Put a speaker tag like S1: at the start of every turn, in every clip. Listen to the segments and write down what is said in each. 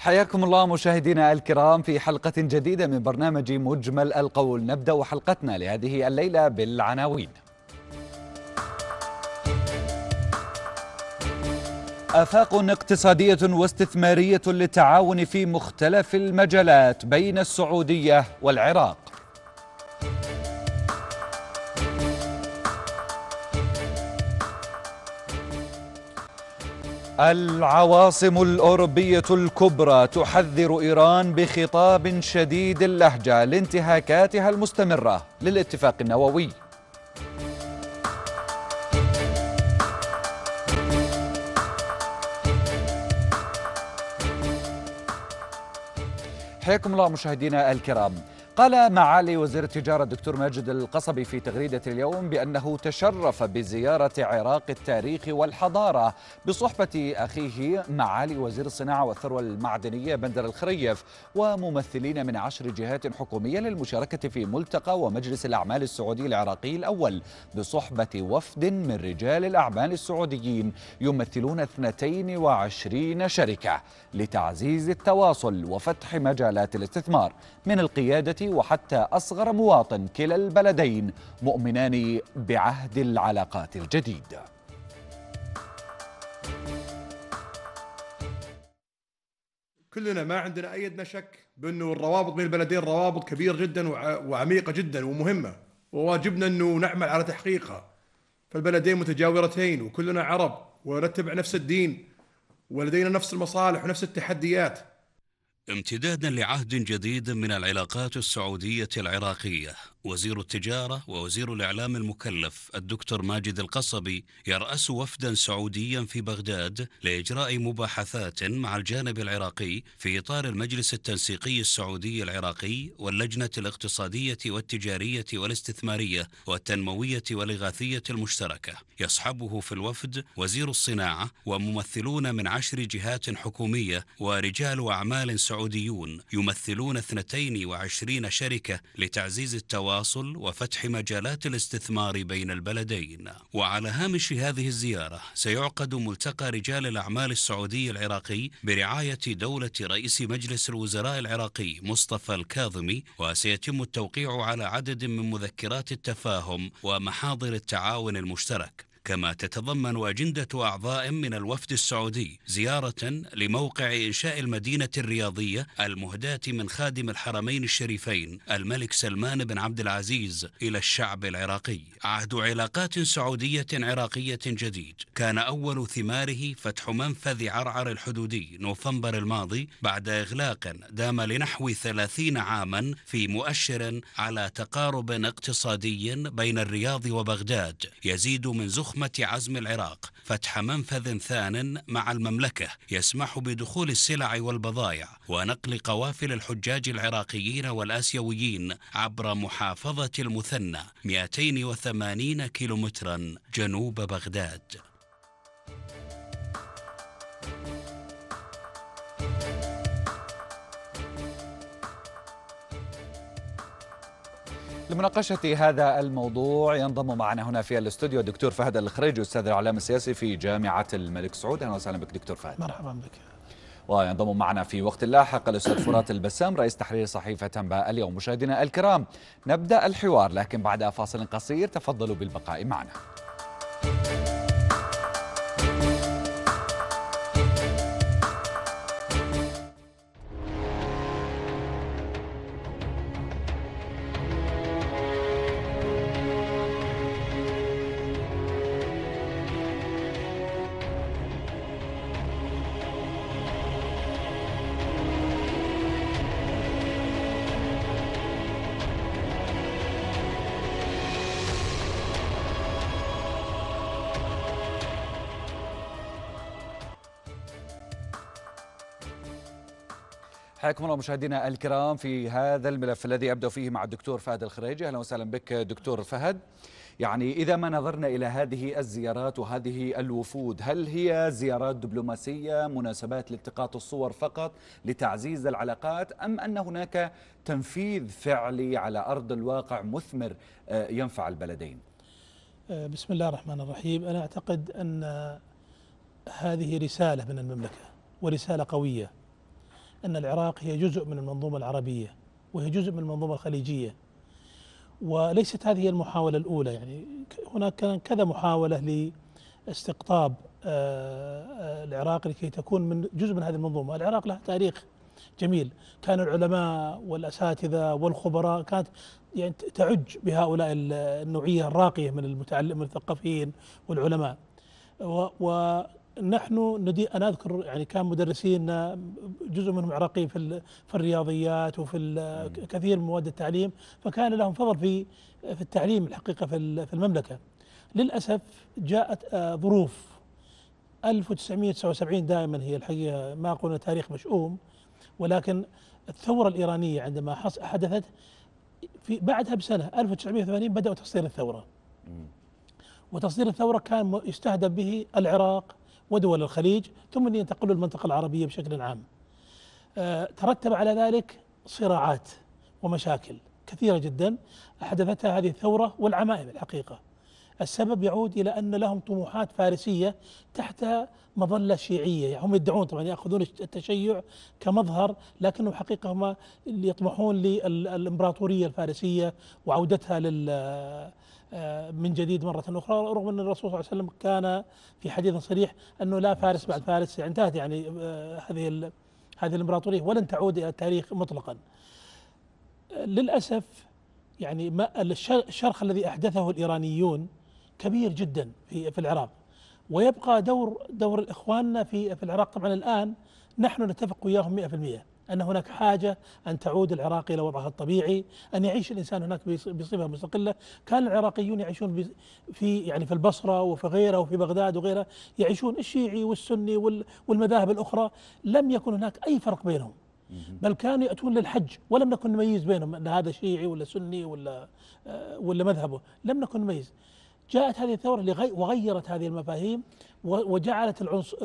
S1: حياكم الله مشاهدينا الكرام في حلقة جديدة من برنامج مجمل القول نبدأ حلقتنا لهذه الليلة بالعناوين آفاق اقتصادية واستثمارية للتعاون في مختلف المجالات بين السعودية والعراق العواصم الأوروبية الكبرى تحذر إيران بخطاب شديد اللهجة لانتهاكاتها المستمرة للاتفاق النووي حياكم الله مشاهدينا الكرام قال معالي وزير التجارة الدكتور ماجد القصبي في تغريدة اليوم بأنه تشرف بزيارة عراق التاريخ والحضارة بصحبة أخيه معالي وزير الصناعة والثروة المعدنية بندر الخريف وممثلين من عشر جهات حكومية للمشاركة في ملتقى ومجلس الأعمال السعودي العراقي الأول بصحبة وفد من رجال الأعمال السعوديين يمثلون 22 شركة لتعزيز التواصل وفتح مجالات الاستثمار من القيادة وحتى أصغر مواطن كلا البلدين مؤمنان بعهد العلاقات الجديد
S2: كلنا ما عندنا أي شك بأنه الروابط بين البلدين روابط كبيرة جدا وعميقة جدا ومهمة وواجبنا أنه نعمل على تحقيقها فالبلدين متجاورتين وكلنا عرب ونتبع نفس الدين ولدينا نفس المصالح ونفس التحديات
S3: امتدادا لعهد جديد من العلاقات السعودية العراقية وزير التجارة ووزير الإعلام المكلف الدكتور ماجد القصبي يرأس وفدا سعوديا في بغداد لإجراء مباحثات مع الجانب العراقي في إطار المجلس التنسيقي السعودي العراقي واللجنة الاقتصادية والتجارية والاستثمارية والتنموية والإغاثية المشتركة يصحبه في الوفد وزير الصناعة وممثلون من عشر جهات حكومية ورجال أعمال سعودية سعوديون يمثلون 22 شركة لتعزيز التواصل وفتح مجالات الاستثمار بين البلدين وعلى هامش هذه الزيارة سيعقد ملتقى رجال الأعمال السعودي العراقي برعاية دولة رئيس مجلس الوزراء العراقي مصطفى الكاظمي وسيتم التوقيع على عدد من مذكرات التفاهم ومحاضر التعاون المشترك كما تتضمن أجندة أعضاء من الوفد السعودي زيارة لموقع إنشاء المدينة الرياضية المهداة من خادم الحرمين الشريفين الملك سلمان بن عبد العزيز إلى الشعب العراقي عهد علاقات سعودية عراقية جديد كان أول ثماره فتح منفذ عرعر الحدودي نوفمبر الماضي بعد إغلاق دام لنحو ثلاثين عاما في مؤشر على تقارب اقتصادي بين الرياض وبغداد يزيد من زخ فخمة عزم العراق فتح منفذ ثان مع المملكة يسمح بدخول السلع والبضائع ونقل قوافل الحجاج العراقيين والآسيويين عبر محافظة المثنى 280 كيلومترا جنوب بغداد
S1: لمناقشة هذا الموضوع ينضم معنا هنا في الاستوديو الدكتور فهد الخريج أستاذ الإعلام السياسي في جامعة الملك سعود أهلا وسهلا بك دكتور فهد مرحبا بك وينضم معنا في وقت لاحق الأستاذ فرات البسام رئيس تحرير صحيفة أنباء اليوم مشاهدينا الكرام نبدأ الحوار لكن بعد فاصل قصير تفضلوا بالبقاء معنا حياكم الله مشاهدينا الكرام في هذا الملف الذي ابدا فيه مع الدكتور فهد الخريجي اهلا وسهلا بك دكتور فهد يعني اذا ما نظرنا الى هذه الزيارات وهذه الوفود هل هي زيارات دبلوماسيه مناسبات لالتقاط الصور فقط لتعزيز العلاقات ام ان هناك تنفيذ فعلي على ارض الواقع مثمر آه، ينفع البلدين
S2: آه، بسم الله الرحمن الرحيم انا اعتقد ان هذه رساله من المملكه ورساله قويه أن العراق هي جزء من المنظومة العربية وهي جزء من المنظومة الخليجية وليست هذه المحاولة الأولى يعني هناك كذا محاولة لاستقطاب آه، آه، العراق لكي تكون من جزء من هذه المنظومة العراق لها تاريخ جميل كان العلماء والأساتذة والخبراء كانت يعني تعج بهؤلاء النوعية الراقية من المتعلم المثقفين والعلماء و نحن ندي انا اذكر يعني كان مدرسين جزء منهم عراقيين في في الرياضيات وفي كثير من مواد التعليم فكان لهم فضل في في التعليم الحقيقه في في المملكه. للاسف جاءت آه، ظروف 1979 دائما هي الحقيقه ما قلنا تاريخ مشؤوم ولكن الثوره الايرانيه عندما حدثت في بعدها بسنه 1980 بداوا تصدير الثوره. وتصدير الثوره كان يستهدف به العراق ودول الخليج ثم ينتقلوا المنطقة العربية بشكل عام آه، ترتب على ذلك صراعات ومشاكل كثيرة جدا أحدثتها هذه الثورة والعمائم الحقيقة السبب يعود إلى أن لهم طموحات فارسية تحت مظلة شيعية يعني هم يدعون طبعا يأخذون التشيع كمظهر لكنهم حقيقة هم يطمحون للإمبراطورية الفارسية وعودتها لل آه، من جديد مرة أخرى رغم أن الرسول صلى الله عليه وسلم كان في حديث صريح أنه لا فارس بعد فارس يعني انتهت يعني آه، هذه هذه الإمبراطورية ولن تعود إلى التاريخ مطلقا للأسف يعني ما الشرخ الذي أحدثه الإيرانيون كبير جدا في, في العراق ويبقى دور دور إخواننا في, في العراق طبعا الآن نحن نتفق وياهم 100% أن هناك حاجة أن تعود العراق إلى وضعها الطبيعي أن يعيش الإنسان هناك بصفة مستقلة كان العراقيون يعيشون في يعني في البصرة وفي غيرها وفي بغداد وغيرها يعيشون الشيعي والسني والمذاهب الأخرى لم يكن هناك أي فرق بينهم بل كانوا ياتون للحج ولم نكن نميز بينهم ان هذا شيعي ولا سني ولا ولا مذهبه لم نكن نميز جاءت هذه الثوره وغيرت هذه المفاهيم وجعلت العنصر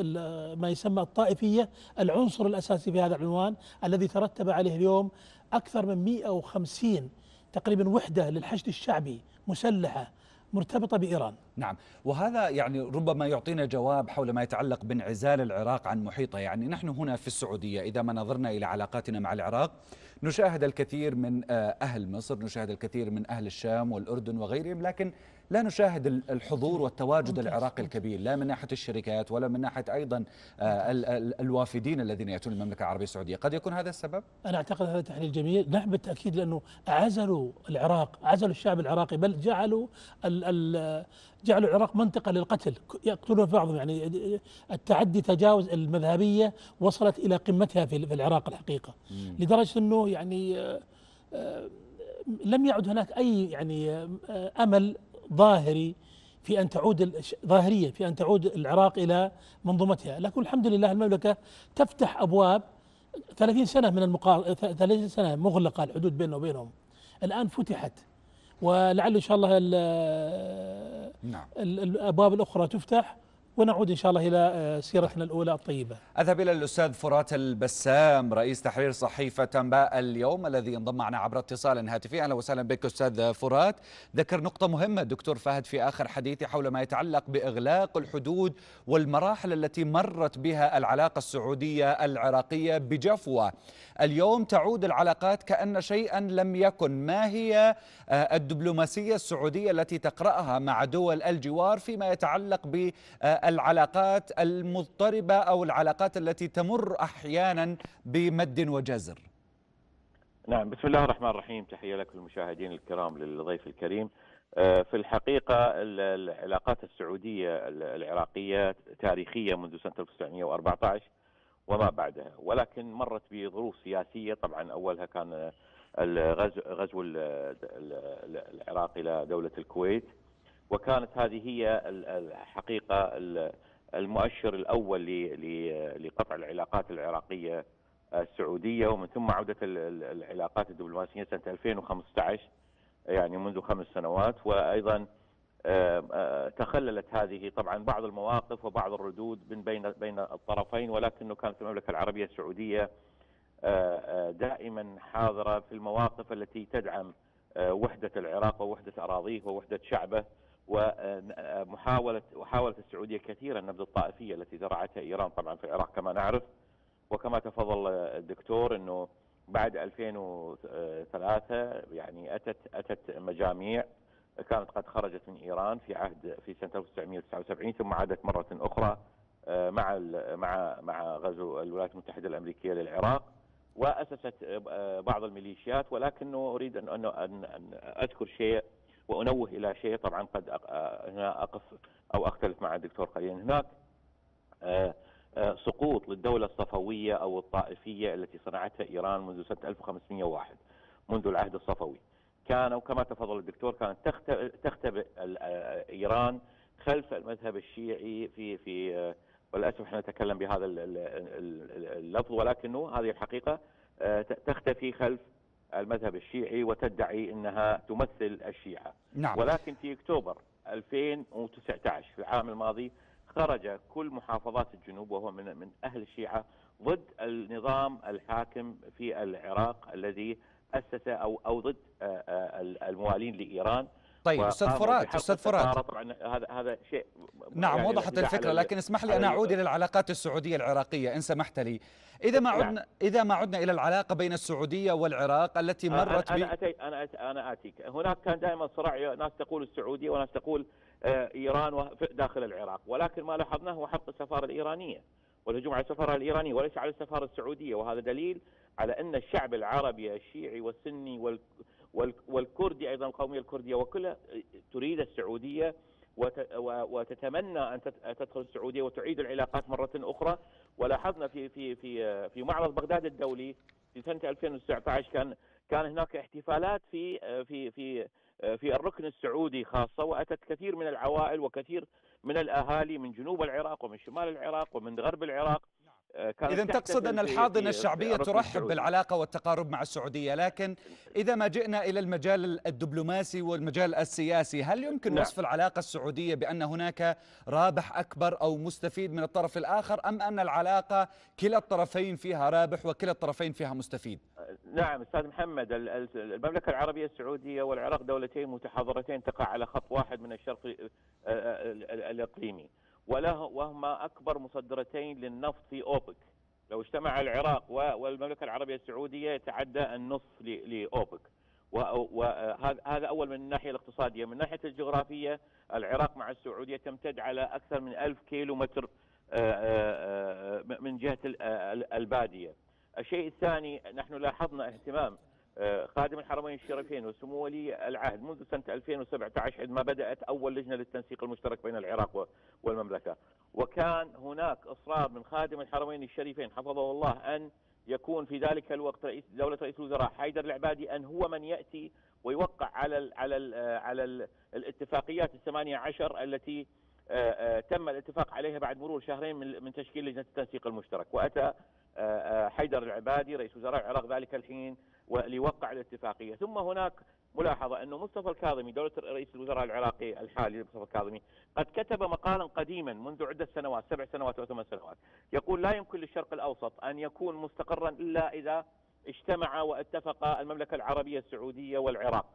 S2: ما يسمى الطائفية العنصر الأساسي في هذا العنوان الذي ترتب عليه اليوم أكثر من 150 تقريبا وحدة للحشد الشعبي مسلحة مرتبطة بإيران
S1: نعم وهذا يعني ربما يعطينا جواب حول ما يتعلق بانعزال العراق عن محيطه يعني نحن هنا في السعودية إذا ما نظرنا إلى علاقاتنا مع العراق نشاهد الكثير من آه، أهل مصر نشاهد الكثير من أهل الشام والأردن وغيرهم لكن لا نشاهد الحضور والتواجد العراقي الكبير لا من ناحيه الشركات ولا من ناحيه ايضا آه، الوافدين الذين ياتون المملكه العربيه السعوديه، قد يكون هذا السبب؟
S2: انا اعتقد هذا تحليل جميل، نعم بالتاكيد لانه عزلوا العراق، عزلوا الشعب العراقي بل جعلوا الـ الـ جعلوا العراق منطقه للقتل، يقتلون في بعضهم يعني التعدي تجاوز المذهبيه وصلت الى قمتها في العراق الحقيقه، مم. لدرجه انه يعني آه، آه، لم يعد هناك اي يعني امل ظاهري في أن تعود ظاهرية في أن تعود العراق إلى منظومتها لكن الحمد لله المملكة تفتح أبواب 30 سنة من المقار 30 سنة مغلقة الحدود بيننا وبينهم الآن فتحت ولعل إن شاء الله نعم. الأبواب الأخرى تفتح ونعود إن شاء الله إلى آه، سيرتنا الأولى الطيبة
S1: أذهب إلى الأستاذ فرات البسام رئيس تحرير صحيفة أنباء اليوم الذي انضم معنا عبر اتصال هاتفي أهلا وسهلا بك أستاذ فرات ذكر نقطة مهمة دكتور فهد في آخر حديثي حول ما يتعلق بإغلاق الحدود والمراحل التي مرت بها العلاقة السعودية العراقية بجفوة اليوم تعود العلاقات كأن شيئا لم يكن ما هي آه، الدبلوماسية السعودية التي تقرأها مع دول الجوار فيما يتعلق ب آه، العلاقات المضطربة أو العلاقات التي تمر أحيانا بمد وجزر
S4: نعم بسم الله الرحمن الرحيم تحية لك المشاهدين الكرام للضيف الكريم آه، في الحقيقة العلاقات السعودية العراقية تاريخية منذ سنة 1914 وما بعدها ولكن مرت بظروف سياسية طبعا أولها كان غزو العراق إلى دولة الكويت وكانت هذه هي الحقيقه المؤشر الاول لقطع العلاقات العراقيه السعوديه ومن ثم عوده العلاقات الدبلوماسيه سنه 2015 يعني منذ خمس سنوات وايضا آه، آه، تخللت هذه طبعا بعض المواقف وبعض الردود من بين بين الطرفين ولكنه كانت المملكه العربيه السعوديه آه، دائما حاضره في المواقف التي تدعم وحده العراق ووحده اراضيه ووحده شعبه ومحاولة وحاولت السعودية كثيرا نبذ الطائفية التي زرعتها إيران طبعا في العراق كما نعرف وكما تفضل الدكتور أنه بعد 2003 يعني أتت أتت مجاميع كانت قد خرجت من إيران في عهد في سنة 1979 ثم عادت مرة أخرى آه، مع مع مع غزو الولايات المتحدة الأمريكية للعراق وأسست آه، بعض الميليشيات ولكنه أريد أن أن أذكر شيء وانوه الى شيء طبعا قد آه، هنا اقف او اختلف مع الدكتور قليلا هناك آه، آه، سقوط للدولة الصفوية أو الطائفية التي صنعتها إيران منذ سنة 1501 منذ العهد الصفوي كانوا كما تفضل الدكتور كانت تختبئ إيران خلف المذهب الشيعي في في وللأسف احنا نتكلم بهذا اللفظ ولكنه هذه الحقيقة تختفي خلف المذهب الشيعي وتدعي انها تمثل الشيعه
S1: نعم. ولكن
S4: في اكتوبر 2019 في العام الماضي خرج كل محافظات الجنوب وهو من من اهل الشيعه ضد النظام الحاكم في العراق الذي اسس او او ضد آه، آه، الموالين لايران
S1: طيب آه، استاذ فرات استاذ فرات طبعا
S4: هذا هذا شيء نعم يعني وضحت الفكره لكن اسمح لي انا اعود
S1: الى العلاقات السعوديه العراقيه ان سمحت لي اذا ما نعم. عدنا اذا ما عدنا الى العلاقه بين السعوديه والعراق التي مرت انا أتي
S4: انا انا اتيك هناك كان دائما صراع ناس تقول السعوديه وناس تقول آه، ايران داخل العراق ولكن ما لاحظناه هو حق السفاره الايرانيه والهجوم على السفاره الايرانيه وليس على السفاره السعوديه وهذا دليل على ان الشعب العربي الشيعي والسني وال والكردي أيضا القومية الكردية وكلها تريد السعودية وتتمنى أن تدخل السعودية وتعيد العلاقات مرة أخرى ولاحظنا في في في في معرض بغداد الدولي في سنة 2019 كان كان هناك احتفالات في في في في الركن السعودي خاصه واتت كثير من العوائل وكثير من الاهالي من جنوب العراق ومن شمال العراق ومن غرب العراق آه، اذا تقصد ان الحاضنه الشعبيه ترحب
S1: بالعلاقه والتقارب مع السعوديه لكن اذا ما جئنا الى المجال الدبلوماسي والمجال السياسي هل يمكن نعم. وصف العلاقه السعوديه بان هناك رابح اكبر او مستفيد من الطرف الاخر ام ان العلاقه كلا الطرفين فيها رابح وكلا الطرفين فيها مستفيد آه،
S4: نعم استاذ محمد المملكه العربيه السعوديه والعراق دولتين متحاضرتين تقع على خط واحد من الشرق آه، الاقليمي وله وهما أكبر مصدرتين للنفط في أوبك لو اجتمع العراق والمملكة العربية السعودية يتعدى النصف لأوبك وهذا أول من الناحية الاقتصادية من الناحية الجغرافية العراق مع السعودية تمتد على أكثر من ألف كيلو متر
S5: آه، آه،
S4: آه، من جهة البادية الشيء الثاني نحن لاحظنا اهتمام خادم الحرمين الشريفين وسمو ولي العهد منذ سنة 2017 عندما بدأت أول لجنة للتنسيق المشترك بين العراق والمملكة وكان هناك إصرار من خادم الحرمين الشريفين حفظه الله أن يكون في ذلك الوقت رئيس دولة رئيس الوزراء حيدر العبادي أن هو من يأتي ويوقع على الـ على الـ على الـ الاتفاقيات الثمانية عشر التي آه، آه، تم الاتفاق عليها بعد مرور شهرين من تشكيل لجنة التنسيق المشترك وأتى آه، حيدر العبادي رئيس وزراء العراق ذلك الحين وليوقع الاتفاقيه، ثم هناك ملاحظه انه مصطفى الكاظمي دوله رئيس الوزراء العراقي الحالي مصطفى الكاظمي قد كتب مقالا قديما منذ عده سنوات سبع سنوات او ثمان سنوات يقول لا يمكن للشرق الاوسط ان يكون مستقرا الا اذا اجتمع واتفق المملكه العربيه السعوديه والعراق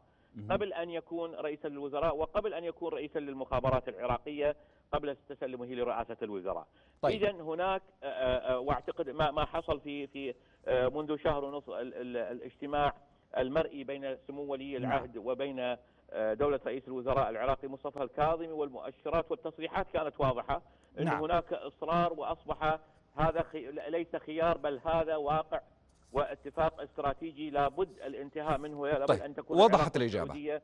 S4: قبل ان يكون رئيسا للوزراء وقبل ان يكون رئيسا للمخابرات العراقيه قبل تسلمه لرئاسه الوزراء. طيب. اذا هناك آه، آه، آه، واعتقد ما ما حصل في في آه، منذ شهر ونص الاجتماع المرئي بين سمو ولي نعم. العهد وبين آه، دولة رئيس الوزراء العراقي مصطفى الكاظمي والمؤشرات والتصريحات كانت واضحة أن نعم. هناك إصرار وأصبح هذا خي... ليس خيار بل هذا واقع واتفاق استراتيجي لابد الانتهاء منه لابد طيب. أن تكون وضحت الإجابة في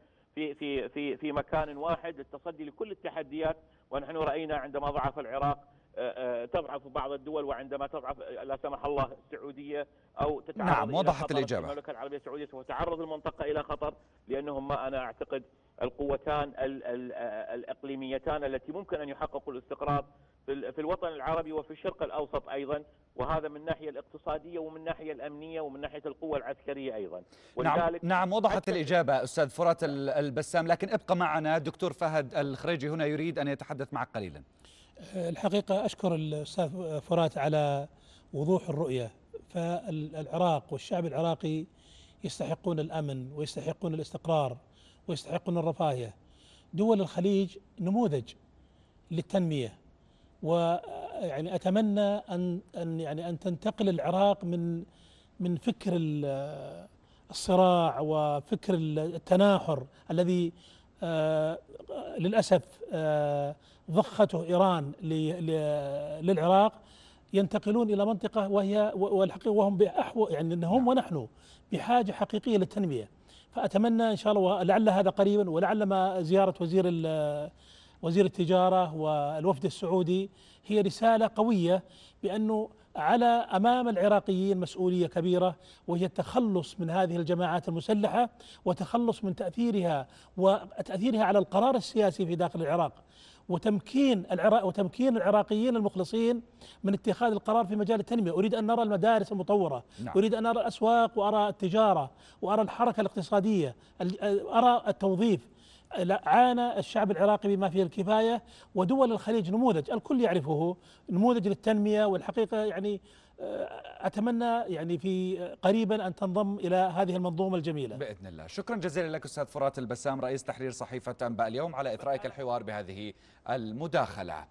S4: في في في مكان واحد للتصدي لكل التحديات ونحن راينا عندما ضعف العراق آه، آه، تضعف بعض الدول وعندما تضعف لا سمح الله السعودية أو تتعرض نعم وضحت الإجابة المملكة العربية السعودية سوف تعرض المنطقة إلى خطر لأنهما أنا أعتقد القوتان آه، الإقليميتان التي ممكن أن يحققوا الاستقرار في الوطن العربي وفي الشرق الأوسط أيضا وهذا من الناحية الاقتصادية ومن الناحية الأمنية ومن ناحية القوة العسكرية أيضا نعم,
S1: نعم وضحت الإجابة أستاذ فرات البسام لكن ابقى معنا دكتور فهد الخريجي هنا يريد أن يتحدث معك قليلا
S2: الحقيقة أشكر الأستاذ فرات على وضوح الرؤية فالعراق والشعب العراقي يستحقون الأمن ويستحقون الاستقرار ويستحقون الرفاهية دول الخليج نموذج للتنمية ويعني أتمنى أن أن يعني أن تنتقل العراق من من فكر الصراع وفكر التناحر الذي آه، للأسف آه، ضخته إيران للعراق ينتقلون إلى منطقة وهي والحقيقة وهم بأحو يعني إن هم نعم. ونحن بحاجة حقيقية للتنمية فأتمنى إن شاء الله لعل هذا قريبا ولعل ما زيارة وزير وزير التجارة والوفد السعودي هي رسالة قوية بأنه على امام العراقيين مسؤوليه كبيره وهي التخلص من هذه الجماعات المسلحه وتخلص من تاثيرها وتاثيرها على القرار السياسي في داخل العراق وتمكين العراق وتمكين العراقيين المخلصين من اتخاذ القرار في مجال التنميه، اريد ان نرى المدارس المطوره، نعم. اريد ان ارى الاسواق وارى التجاره وارى الحركه الاقتصاديه، ارى التوظيف عانى الشعب العراقي بما فيه الكفايه ودول الخليج نموذج الكل يعرفه نموذج للتنميه والحقيقه يعني اتمنى يعني في قريبا ان تنضم الى هذه المنظومه الجميله باذن
S1: الله شكرا جزيلا لك استاذ فرات البسام رئيس تحرير صحيفه انباء اليوم على اثرائك الحوار بهذه المداخله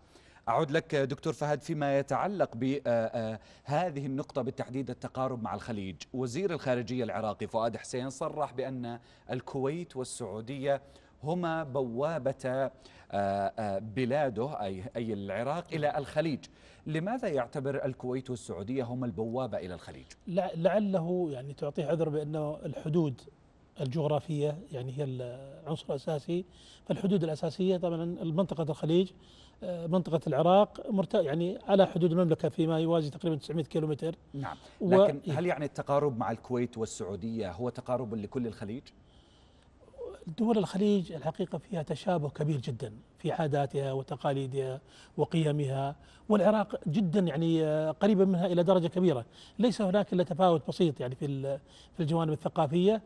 S1: أعود لك دكتور فهد فيما يتعلق بهذه آه، آه، النقطة بالتحديد التقارب مع الخليج وزير الخارجية العراقي فؤاد حسين صرح بأن الكويت والسعودية هما بوابة آه، آه، بلاده أي, أي العراق إلى الخليج لماذا يعتبر الكويت والسعودية هما البوابة إلى الخليج؟
S2: لعله يعني تعطيه عذر بأنه الحدود الجغرافية يعني هي العنصر الأساسي فالحدود الأساسية طبعا المنطقة الخليج آه، منطقة العراق مرت... يعني على حدود المملكة فيما يوازي تقريبا 900 كيلومتر نعم لكن و... إيه.
S1: هل يعني التقارب مع الكويت والسعودية هو تقارب لكل الخليج؟
S2: دول الخليج الحقيقة فيها تشابه كبير جدا في عاداتها وتقاليدها وقيمها والعراق جدا يعني آه، قريبة منها إلى درجة كبيرة ليس هناك إلا تفاوت بسيط يعني في في الجوانب الثقافية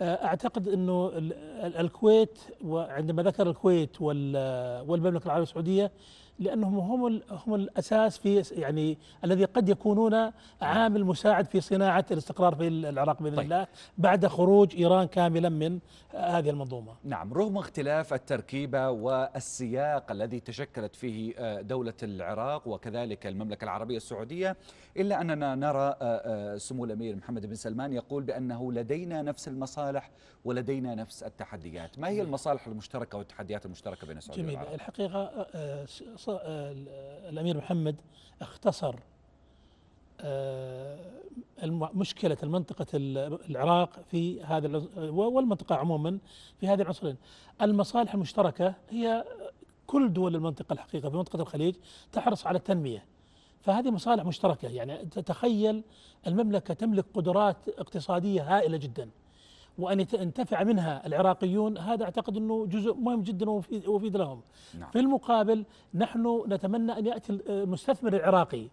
S2: آه، أعتقد أنه الكويت وعندما ذكر الكويت آه، والمملكة العربية السعودية لأنهم هم هم الأساس في يعني الذي قد يكونون عامل مساعد في صناعة الاستقرار في العراق بإذن طيب. الله بعد خروج إيران كاملا من هذه المنظومة نعم رغم اختلاف
S1: التركيبة والسياق الذي تشكلت فيه آه، دولة العراق وكذلك المملكة العربية السعودية إلا أننا نرى آه، آه، سمو الأمير محمد بن سلمان يقول بأنه لدينا نفس المصالح ولدينا نفس التحديات ما هي المصالح المشتركة والتحديات المشتركة بين السعودية جميل والعراق؟
S2: الحقيقة آه، الامير محمد اختصر آه، مشكله المنطقه العراق في هذا آه، والمنطقه عموما في هذه العنصرين المصالح المشتركه هي كل دول المنطقه الحقيقه في منطقه الخليج تحرص على التنميه فهذه مصالح مشتركه يعني تتخيل المملكه تملك قدرات اقتصاديه هائله جدا وأن ينتفع منها العراقيون هذا أعتقد أنه جزء مهم جدا ومفيد لهم نعم. في المقابل نحن نتمنى أن يأتي المستثمر العراقي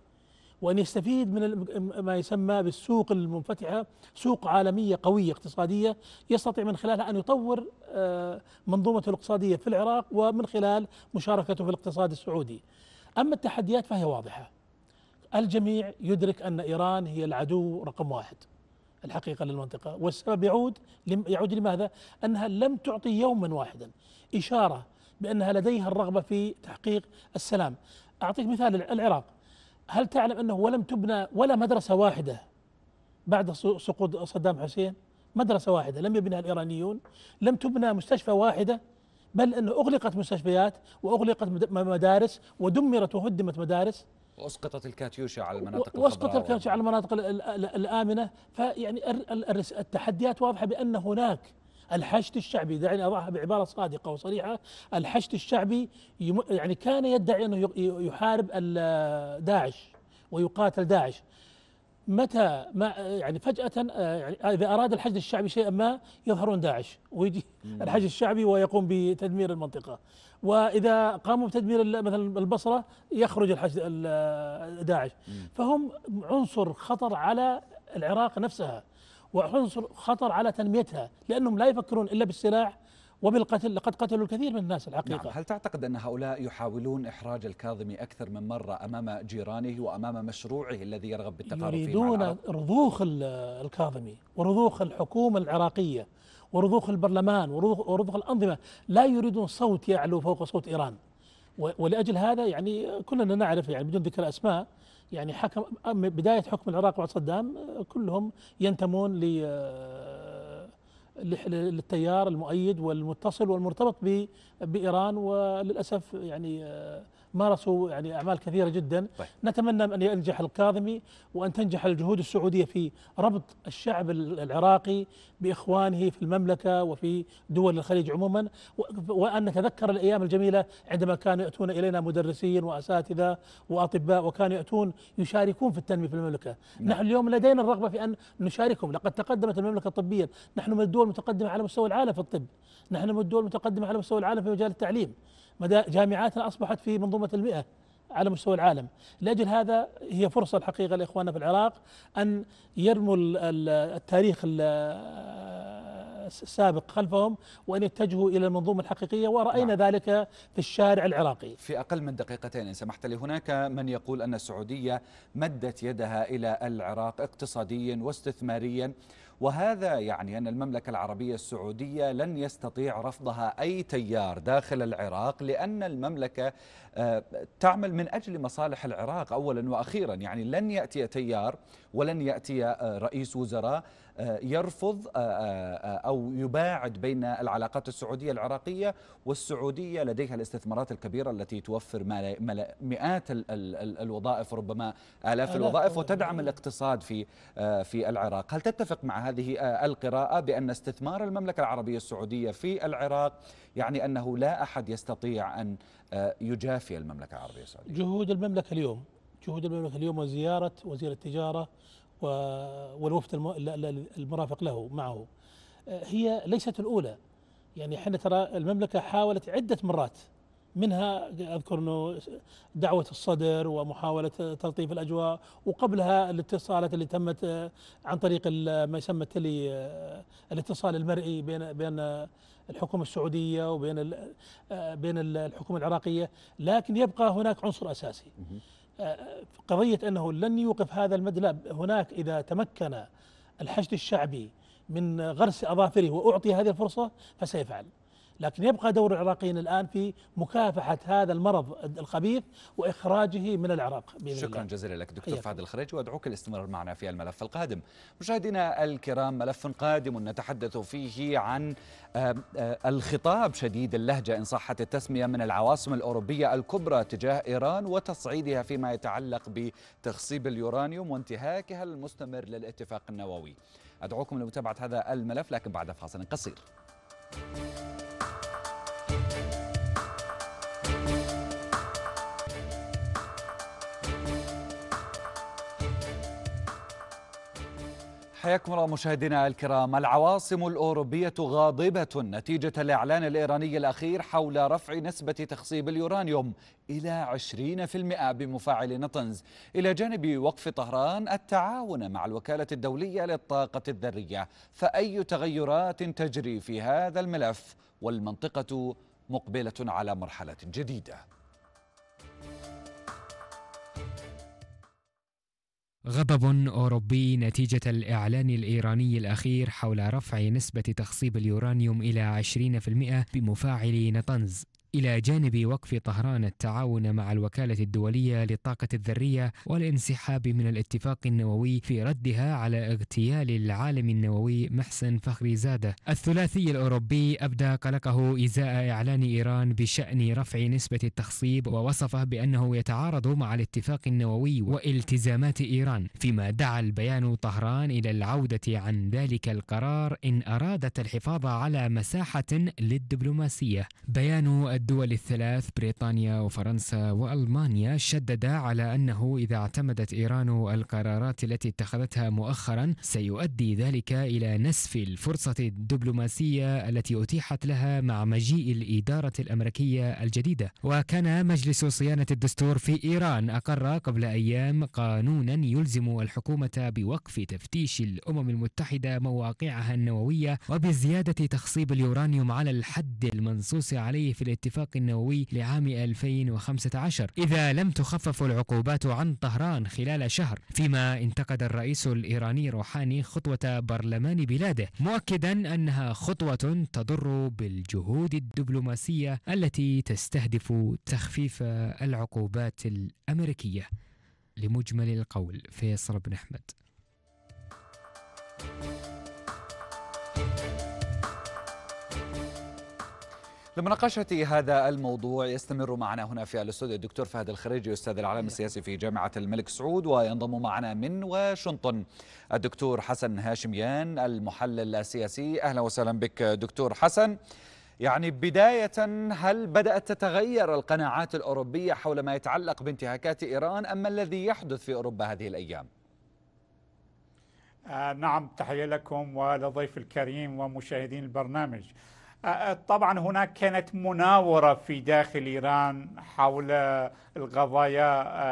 S2: وأن يستفيد من ما يسمى بالسوق المنفتحة سوق عالمية قوية اقتصادية يستطيع من خلالها أن يطور آه، منظومته الاقتصادية في العراق ومن خلال مشاركته في الاقتصاد السعودي أما التحديات فهي واضحة الجميع يدرك أن إيران هي العدو رقم واحد الحقيقة للمنطقة والسبب يعود يعود لماذا؟ أنها لم تعطي يوما واحدا إشارة بأنها لديها الرغبة في تحقيق السلام أعطيك مثال العراق هل تعلم أنه ولم تبنى ولا مدرسة واحدة بعد سقوط صدام حسين مدرسة واحدة لم يبنها الإيرانيون لم تبنى مستشفى واحدة بل أنه أغلقت مستشفيات وأغلقت مدارس ودمرت وهدمت مدارس واسقطت
S1: الكاتيوشا على المناطق واسقطت الكاتيوشا
S2: على المناطق الامنه فيعني التحديات واضحه بان هناك الحشد الشعبي دعني اضعها بعباره صادقه وصريحه الحشد الشعبي يعني كان يدعي انه يحارب داعش ويقاتل داعش متى ما يعني فجأة آه، يعني إذا أراد الحشد الشعبي شيئا ما يظهرون داعش ويجي الحشد الشعبي ويقوم بتدمير المنطقة وإذا قاموا بتدمير مثلا البصرة يخرج الحشد آه، داعش فهم عنصر خطر على العراق نفسها وعنصر خطر على تنميتها لأنهم لا يفكرون إلا بالسلاح وبالقتل لقد قتلوا الكثير من الناس الحقيقة نعم هل
S1: تعتقد أن هؤلاء يحاولون إحراج الكاظمي أكثر من مرة أمام جيرانه وأمام مشروعه الذي يرغب بالتقارب يريدون
S2: رضوخ الكاظمي ورضوخ الحكومة العراقية ورضوخ البرلمان ورضوخ, ورضوخ الأنظمة لا يريدون صوت يعلو فوق صوت إيران ولأجل هذا يعني كلنا نعرف يعني بدون ذكر أسماء يعني حكم بداية حكم العراق بعد صدام كلهم ينتمون ل للتيار المؤيد والمتصل والمرتبط بإيران وللأسف يعني آه، مارسوا يعني اعمال كثيره جدا طيب. نتمنى ان ينجح الكاظمي وان تنجح الجهود السعوديه في ربط الشعب العراقي باخوانه في المملكه وفي دول الخليج عموما وان نتذكر الايام الجميله عندما كانوا ياتون الينا مدرسين واساتذه واطباء وكانوا ياتون يشاركون في التنميه في المملكه نعم. نحن اليوم لدينا الرغبه في ان نشاركهم لقد تقدمت المملكه طبيا نحن من الدول المتقدمه على مستوى العالم في الطب نحن من الدول المتقدمه على مستوى العالم في مجال التعليم مدى جامعاتنا أصبحت في منظومة المئة على مستوى العالم لأجل هذا هي فرصة الحقيقة لإخواننا في العراق أن يرموا التاريخ السابق خلفهم وأن يتجهوا إلى المنظومة الحقيقية ورأينا نعم. ذلك في الشارع العراقي
S1: في أقل من دقيقتين إن سمحت لي هناك من يقول أن السعودية مدت يدها إلى العراق اقتصاديا واستثماريا وهذا يعني أن المملكة العربية السعودية لن يستطيع رفضها أي تيار داخل العراق لأن المملكة تعمل من أجل مصالح العراق أولا وأخيرا يعني لن يأتي تيار ولن يأتي رئيس وزراء آه، يرفض آه، آه، أو يباعد بين العلاقات السعودية العراقية والسعودية لديها الاستثمارات الكبيرة التي توفر مئات الوظائف ربما آلاف الوظائف وتدعم الاقتصاد في في العراق هل تتفق مع هذه القراءة بأن استثمار المملكة العربية السعودية في العراق يعني أنه لا أحد يستطيع أن آه، يجافي المملكة العربية السعودية
S2: جهود المملكة اليوم جهود المملكة اليوم وزيارة وزير التجارة والوفد المرافق له معه آه، هي ليست الأولى يعني احنا ترى المملكة حاولت عدة مرات منها اذكر انه دعوه الصدر ومحاوله تلطيف الاجواء وقبلها الاتصالات اللي تمت آه، عن طريق ما يسمى التلي الاتصال المرئي بين بين الحكومة السعودية وبين آه، بين الحكومة العراقية لكن يبقى هناك عنصر أساسي آه، قضية أنه لن يوقف هذا المدلع هناك إذا تمكن الحشد الشعبي من غرس أظافره وأعطي هذه الفرصة فسيفعل لكن يبقى دور العراقيين الآن في مكافحة هذا المرض الخبيث وإخراجه من العراق بإذن شكرا الله.
S1: جزيلا لك دكتور فهد الخريج وأدعوك للاستمرار معنا في الملف القادم مشاهدينا الكرام ملف قادم نتحدث فيه عن آه، آه، الخطاب شديد اللهجة إن صحت التسمية من العواصم الأوروبية الكبرى تجاه إيران وتصعيدها فيما يتعلق بتخصيب اليورانيوم وانتهاكها المستمر للاتفاق النووي أدعوكم لمتابعة هذا الملف لكن بعد فاصل قصير حياكم الله مشاهدينا الكرام العواصم الأوروبية غاضبة نتيجة الإعلان الإيراني الأخير حول رفع نسبة تخصيب اليورانيوم إلى 20% بمفاعل نطنز إلى جانب وقف طهران التعاون مع الوكالة الدولية للطاقة الذرية فأي تغيرات تجري في هذا الملف والمنطقة مقبلة على مرحلة جديدة
S5: غضب أوروبي نتيجة الإعلان الإيراني الأخير حول رفع نسبة تخصيب اليورانيوم إلى 20% بمفاعل نطنز إلى جانب وقف طهران التعاون مع الوكالة الدولية للطاقة الذرية والانسحاب من الاتفاق النووي في ردها على اغتيال العالم النووي محسن فخري زادة الثلاثي الأوروبي أبدى قلقه إزاء إعلان إيران بشأن رفع نسبة التخصيب ووصفه بأنه يتعارض مع الاتفاق النووي والتزامات إيران فيما دعا البيان طهران إلى العودة عن ذلك القرار إن أرادت الحفاظ على مساحة للدبلوماسية بيان الدول الثلاث بريطانيا وفرنسا والمانيا شددا على انه اذا اعتمدت ايران القرارات التي اتخذتها مؤخرا سيؤدي ذلك الى نسف الفرصه الدبلوماسيه التي اتيحت لها مع مجيء الاداره الامريكيه الجديده وكان مجلس صيانه الدستور في ايران اقر قبل ايام قانونا يلزم الحكومه بوقف تفتيش الامم المتحده مواقعها النوويه وبزياده تخصيب اليورانيوم على الحد المنصوص عليه في الاتفاق الاتفاق النووي لعام 2015 إذا لم تخفف العقوبات عن طهران خلال شهر فيما انتقد الرئيس الإيراني روحاني خطوة برلمان بلاده مؤكدا أنها خطوة تضر بالجهود الدبلوماسية التي تستهدف تخفيف العقوبات الأمريكية لمجمل القول فيصل بن أحمد
S1: لمناقشة هذا الموضوع يستمر معنا هنا في الاستوديو الدكتور فهد الخريجي أستاذ العالم السياسي في جامعة الملك سعود وينضم معنا من واشنطن الدكتور حسن هاشميان المحلل السياسي أهلا وسهلا بك دكتور حسن يعني بداية هل بدأت تتغير القناعات الأوروبية حول ما يتعلق بانتهاكات إيران أم ما الذي يحدث في أوروبا هذه الأيام؟
S6: آه نعم تحية لكم ولضيف الكريم ومشاهدين البرنامج طبعا هناك كانت مناورة في داخل إيران حول القضايا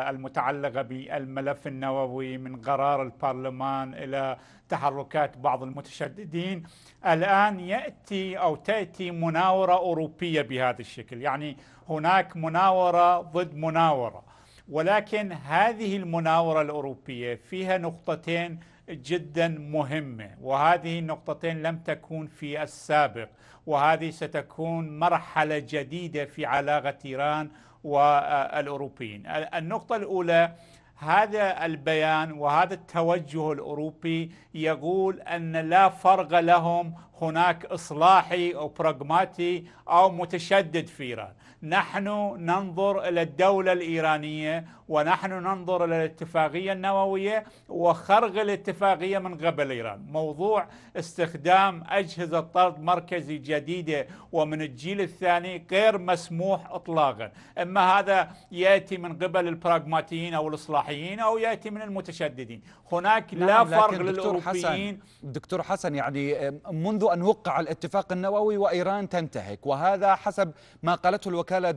S6: المتعلقة بالملف النووي من قرار البرلمان إلى تحركات بعض المتشددين الآن يأتي أو تأتي مناورة أوروبية بهذا الشكل يعني هناك مناورة ضد مناورة ولكن هذه المناورة الأوروبية فيها نقطتين جدا مهمة وهذه النقطتين لم تكون في السابق وهذه ستكون مرحله جديده في علاقه ايران والاوروبيين. النقطه الاولى هذا البيان وهذا التوجه الاوروبي يقول ان لا فرق لهم هناك اصلاحي او براغماتي او متشدد في ايران، نحن ننظر الى الدوله الايرانيه ونحن ننظر إلى الاتفاقية النووية وخرق الاتفاقية من قبل إيران موضوع استخدام أجهزة طرد مركزي جديدة ومن الجيل الثاني غير مسموح إطلاقا إما هذا يأتي من قبل البراغماتيين أو الإصلاحيين
S1: أو يأتي من المتشددين هناك لا نعم فرق دكتور للأوروبيين حسن دكتور حسن يعني منذ أن وقع الاتفاق النووي وإيران تنتهك وهذا حسب ما قالته الوكالة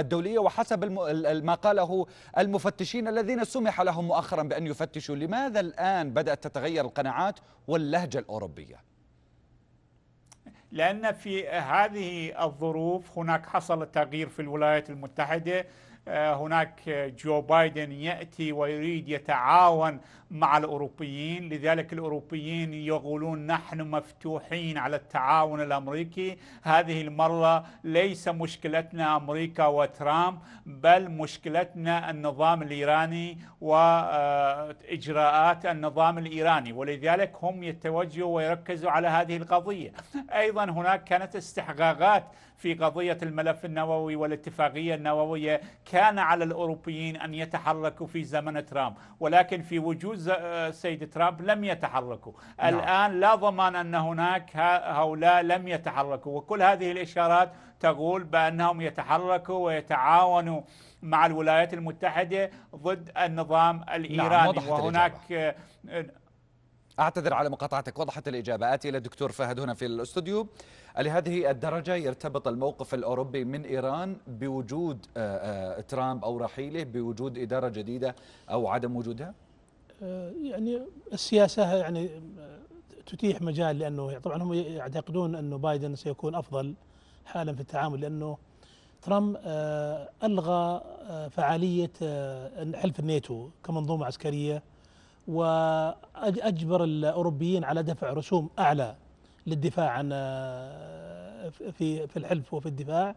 S1: الدولية وحسب ما قاله المفتشين الذين سمح لهم مؤخرا بأن يفتشوا لماذا الآن بدأت تتغير القناعات واللهجة الأوروبية
S6: لأن في هذه الظروف هناك حصل تغيير في الولايات المتحدة آه، هناك جو بايدن ياتي ويريد يتعاون مع الاوروبيين لذلك الاوروبيين يقولون نحن مفتوحين على التعاون الامريكي هذه المره ليس مشكلتنا امريكا وترامب بل مشكلتنا النظام الايراني واجراءات آه، النظام الايراني ولذلك هم يتوجهوا ويركزوا على هذه القضيه ايضا هناك كانت استحقاقات في قضية الملف النووي والاتفاقية النووية كان على الأوروبيين أن يتحركوا في زمن ترامب ولكن في وجود آه، سيد ترامب لم يتحركوا نعم. الآن لا ضمان أن هناك هؤلاء لم يتحركوا وكل هذه الإشارات تقول بأنهم يتحركوا ويتعاونوا مع الولايات المتحدة ضد النظام نعم،
S1: الإيراني نعم وهناك الإجابة. آه، آه، أعتذر على مقاطعتك وضحت الإجابة آتي إلى الدكتور فهد هنا في الاستوديو لهذه الدرجة يرتبط الموقف الأوروبي من إيران بوجود آه، آه، ترامب أو رحيله بوجود إدارة جديدة أو عدم
S2: وجودها؟ آه، يعني السياسة يعني تتيح مجال لأنه طبعا هم يعتقدون أنه بايدن سيكون أفضل حالا في التعامل لأنه ترامب ألغى فعالية حلف الناتو كمنظومة عسكرية واجبر الاوروبيين على دفع رسوم اعلى للدفاع عن آه، في في الحلف وفي الدفاع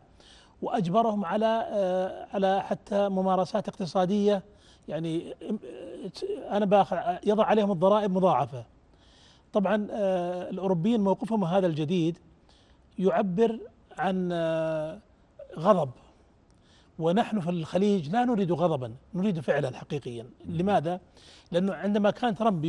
S2: واجبرهم على آه، على حتى ممارسات اقتصاديه يعني آه، انا باخذ يضع عليهم الضرائب مضاعفه طبعا الاوروبيين موقفهم هذا الجديد يعبر عن غضب ونحن في الخليج لا نريد غضبا نريد فعلا حقيقيا لماذا لانه عندما كان ترامب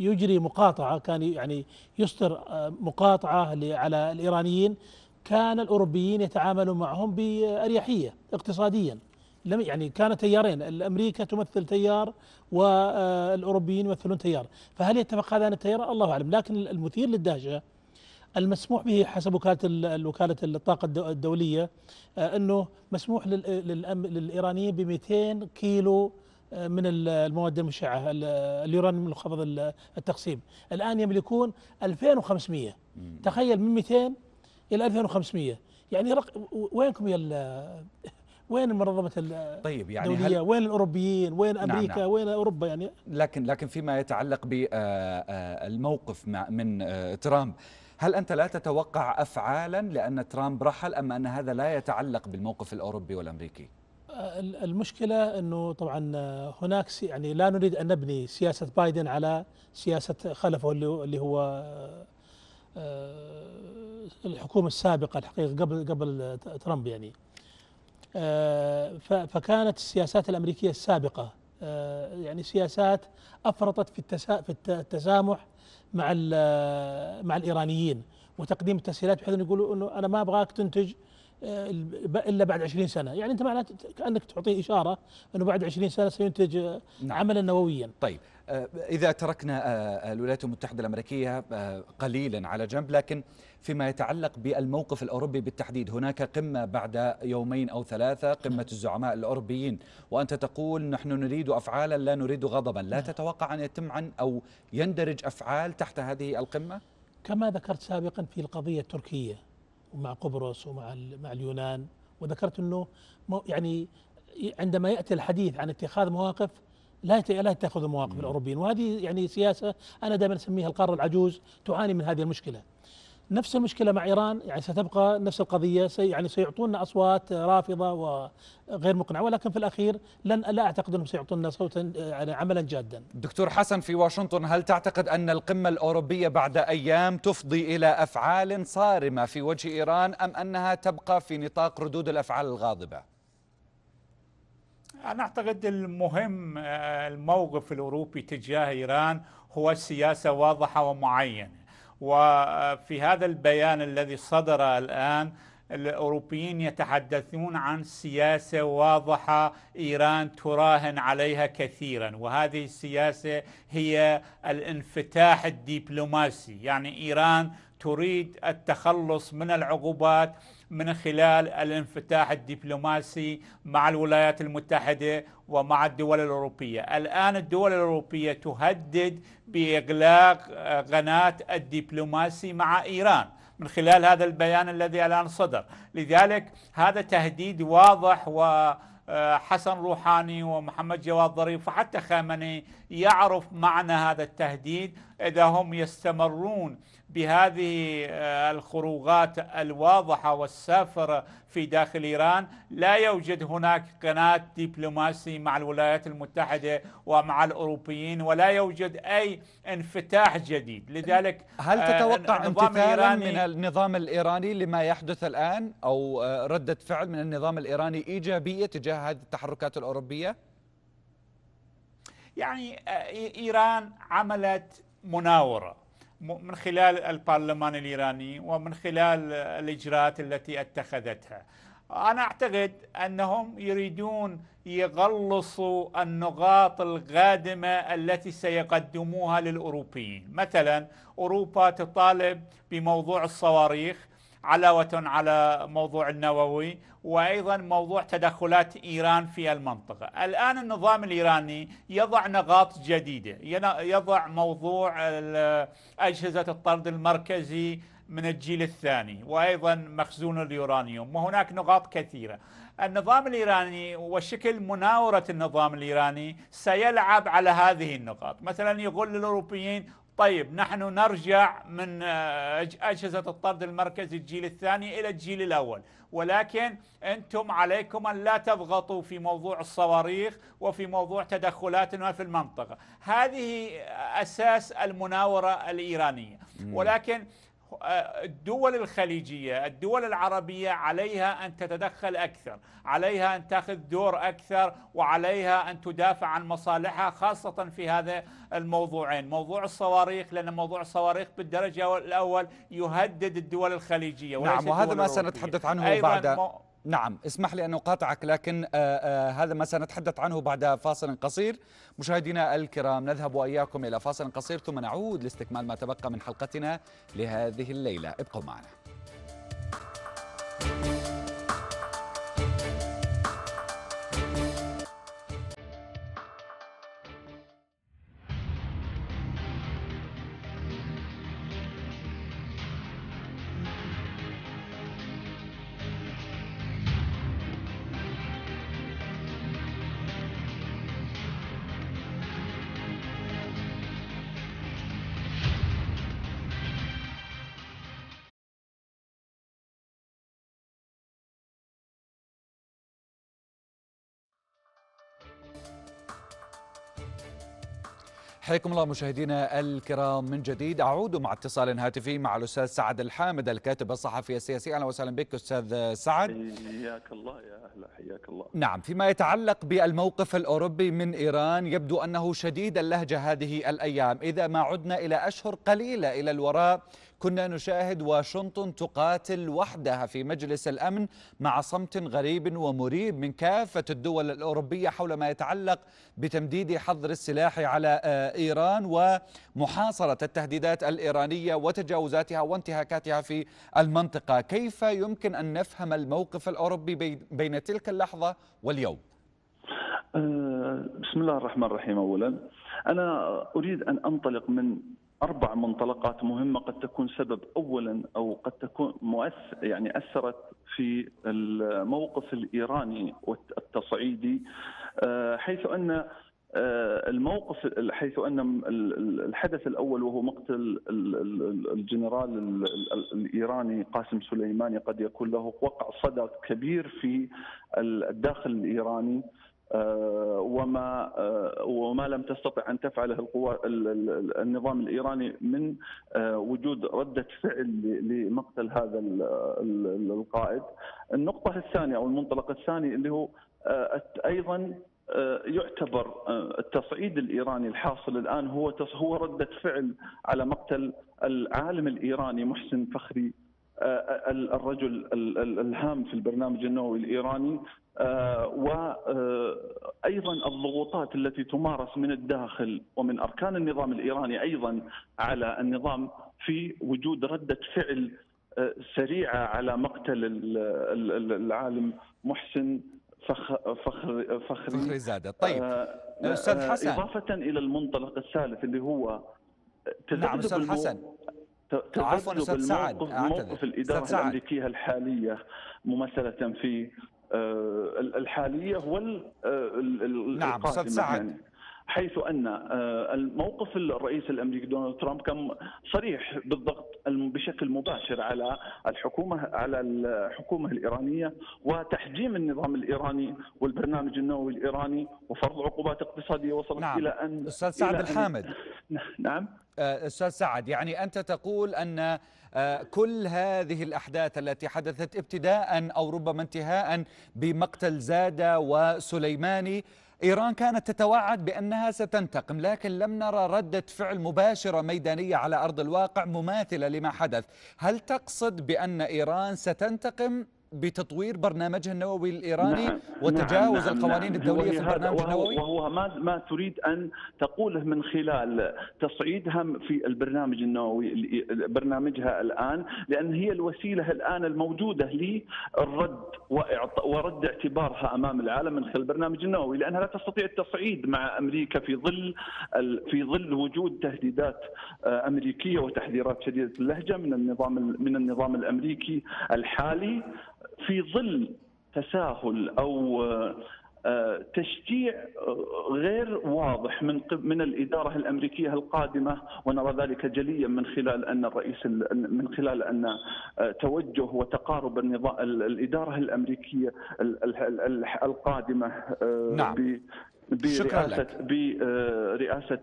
S2: يجري مقاطعه كان يعني يصدر آه، مقاطعه على الايرانيين كان الاوروبيين يتعاملون معهم باريحيه اقتصاديا لم يعني كان تيارين الامريكا تمثل تيار والاوروبيين آه، يمثلون تيار فهل يتفق هذان التيار الله اعلم لكن المثير للدهشه المسموح به حسب وكالة الوكالة الطاقة الدولية آه، أنه مسموح للإيرانيين ب 200 كيلو آه، من المواد المشعة اليورانيوم منخفض التقسيم الآن يملكون 2500 تخيل من 200 إلى 2500 يعني رق... وينكم يا وين منظمة
S1: طيب يعني هل
S2: وين الأوروبيين وين نعم، أمريكا نعم نعم وين أوروبا يعني
S1: لكن لكن فيما يتعلق بالموقف آه، من ترامب هل أنت لا تتوقع أفعالا لأن ترامب رحل أم أن هذا لا يتعلق بالموقف الأوروبي والأمريكي؟
S2: المشكلة أنه طبعا هناك يعني لا نريد أن نبني سياسة بايدن على سياسة خلفه اللي هو آه، الحكومة السابقة الحقيقة قبل قبل ترامب يعني آه، فكانت السياسات الأمريكية السابقة آه، يعني سياسات أفرطت في في التسامح مع مع الايرانيين وتقديم التسهيلات بحيث انه يقولوا انه انا ما ابغاك تنتج آه، الا بعد 20 سنه، يعني انت معناته كانك تعطيه اشاره انه بعد 20 سنه سينتج آه، نعم. عملا نوويا.
S1: طيب آه، اذا تركنا الولايات المتحده الامريكيه قليلا على جنب لكن فيما يتعلق بالموقف الأوروبي بالتحديد هناك قمة بعد يومين أو ثلاثة قمة الزعماء الأوروبيين وأنت تقول نحن نريد أفعالا لا نريد غضبا لا نعم. تتوقع أن يتم عن أو يندرج أفعال تحت هذه القمة
S2: كما ذكرت سابقا في القضية التركية مع قبرص ومع مع اليونان وذكرت أنه يعني عندما يأتي الحديث عن اتخاذ مواقف لا لا تاخذ مواقف نعم. الاوروبيين وهذه يعني سياسه انا دائما اسميها القاره العجوز تعاني من هذه المشكله نفس المشكلة مع إيران يعني ستبقى نفس القضية سي يعني سيعطونا أصوات رافضة وغير مقنعة ولكن في الأخير لن لا أعتقد أنهم سيعطونا صوتا يعني عملا جادا
S1: دكتور حسن في واشنطن هل تعتقد أن القمة الأوروبية بعد أيام تفضي إلى أفعال صارمة في وجه إيران أم أنها تبقى في نطاق ردود الأفعال الغاضبة؟
S6: أنا أعتقد المهم آه، الموقف الأوروبي تجاه إيران هو سياسة واضحة ومعينة وفي هذا البيان الذي صدر الآن الأوروبيين يتحدثون عن سياسة واضحة إيران تراهن عليها كثيرا وهذه السياسة هي الانفتاح الدبلوماسي يعني إيران تريد التخلص من العقوبات من خلال الانفتاح الدبلوماسي مع الولايات المتحدة ومع الدول الأوروبية الآن الدول الأوروبية تهدد بإغلاق آه، قناة الدبلوماسي مع إيران من خلال هذا البيان الذي الآن صدر لذلك هذا تهديد واضح و آه، حسن روحاني ومحمد جواد ظريف وحتى خامنئي يعرف معنى هذا التهديد إذا هم يستمرون بهذه آه، الخروغات الواضحه والسافره في داخل ايران لا يوجد هناك قناه دبلوماسي مع الولايات المتحده ومع الاوروبيين ولا يوجد اي انفتاح جديد لذلك هل آه، تتوقع امتثالا من
S1: النظام الايراني لما يحدث الان او آه، رده فعل من النظام الايراني ايجابيه تجاه هذه التحركات الاوروبيه
S6: يعني ايران عملت مناوره من خلال البرلمان الإيراني ومن خلال الإجراءات التي اتخذتها أنا أعتقد أنهم يريدون يغلصوا النقاط القادمة التي سيقدموها للأوروبيين مثلا أوروبا تطالب بموضوع الصواريخ علاوة على موضوع النووي وأيضا موضوع تدخلات إيران في المنطقة الآن النظام الإيراني يضع نقاط جديدة يضع موضوع أجهزة الطرد المركزي من الجيل الثاني وأيضا مخزون اليورانيوم وهناك نقاط كثيرة النظام الإيراني وشكل مناورة النظام الإيراني سيلعب على هذه النقاط مثلا يقول للأوروبيين طيب نحن نرجع من آه، أجهزة الطرد المركزي الجيل الثاني إلى الجيل الأول ولكن أنتم عليكم أن لا تضغطوا في موضوع الصواريخ وفي موضوع تدخلاتنا في المنطقة هذه أساس المناورة الإيرانية ولكن الدول الخليجية الدول العربية عليها أن تتدخل أكثر عليها أن تأخذ دور أكثر وعليها أن تدافع عن مصالحها خاصة في هذا الموضوعين موضوع الصواريخ لأن موضوع الصواريخ بالدرجة الأول يهدد الدول الخليجية نعم وهذا ما سنتحدث عنه بعد
S1: نعم اسمح لي أن أقاطعك لكن آه، آه، هذا ما سنتحدث عنه بعد فاصل قصير مشاهدينا الكرام نذهب وإياكم إلى فاصل قصير ثم نعود لاستكمال ما تبقى من حلقتنا لهذه الليلة ابقوا معنا حياكم الله مشاهدينا الكرام من جديد اعود مع اتصال هاتفي مع الاستاذ سعد الحامد الكاتب الصحفي السياسي اهلا وسهلا بك استاذ سعد
S7: حياك الله يا اهلا حياك الله
S1: نعم فيما يتعلق بالموقف الاوروبي من ايران يبدو انه شديد اللهجه هذه الايام اذا ما عدنا الى اشهر قليله الى الوراء كنا نشاهد واشنطن تقاتل وحدها في مجلس الأمن مع صمت غريب ومريب من كافة الدول الأوروبية حول ما يتعلق بتمديد حظر السلاح على آه، إيران ومحاصرة التهديدات الإيرانية وتجاوزاتها وانتهاكاتها في المنطقة كيف يمكن أن نفهم الموقف الأوروبي بين تلك اللحظة واليوم؟
S7: آه، بسم الله الرحمن الرحيم اولا انا اريد ان انطلق من اربع منطلقات مهمه قد تكون سبب اولا او قد تكون مؤثر يعني اثرت في الموقف الايراني والتصعيدي آه، حيث ان آه، الموقف حيث ان الحدث الاول وهو مقتل الجنرال الايراني قاسم سليماني قد يكون له وقع صدى كبير في الداخل الايراني آه، وما آه، وما لم تستطع ان تفعله القوى النظام الايراني من آه، وجود رده فعل لمقتل هذا القائد. النقطه الثانيه او المنطلق الثاني اللي هو ايضا يعتبر التصعيد الايراني الحاصل الان هو هو رده فعل على مقتل العالم الايراني محسن فخري الرجل الهام في البرنامج النووي الايراني آه، وايضا الضغوطات التي تمارس من الداخل ومن اركان النظام الايراني ايضا على النظام في وجود رده فعل آه، سريعه على مقتل العالم محسن فخر فخر فخري فخري زاده طيب آه، استاذ حسن اضافه الى المنطلق الثالث اللي هو نعم استاذ حسن عفوا استاذ سعد موقف الاداره الامريكيه الحاليه ممثله في آه، الحاليه والقادمه نعم استاذ سعد يعني. حيث ان آه، الموقف الرئيس الامريكي دونالد ترامب كان صريح بالضغط بشكل مباشر على الحكومه على الحكومه الايرانيه وتحجيم النظام الايراني والبرنامج النووي الايراني وفرض عقوبات اقتصاديه وصلت نعم. الى ان استاذ سعد الحامد
S1: نعم, نعم. آه، استاذ سعد يعني انت تقول ان آه، كل هذه الاحداث التي حدثت ابتداء او ربما انتهاء بمقتل زاده وسليماني إيران كانت تتوعد بأنها ستنتقم لكن لم نرى ردة فعل مباشرة ميدانية على أرض الواقع مماثلة لما حدث هل تقصد بأن إيران ستنتقم بتطوير برنامجها النووي الايراني نعم،, نعم وتجاوز نعم القوانين نعم الدوليه في البرنامج النووي وهو ما ما تريد ان
S7: تقوله من خلال تصعيدها في البرنامج النووي برنامجها الان لان هي الوسيله الان الموجوده للرد ورد اعتبارها امام العالم من خلال البرنامج النووي لانها لا تستطيع التصعيد مع امريكا في ظل في ظل وجود تهديدات آه، امريكيه وتحذيرات شديده اللهجه من النظام من النظام الامريكي الحالي في ظل تساهل او آه، تشجيع آه، غير واضح من من الاداره الامريكيه القادمه ونرى ذلك جليا من خلال ان الرئيس من خلال ان آه، توجه وتقارب الاداره الامريكيه القادمه نعم. برئاسه برئاسة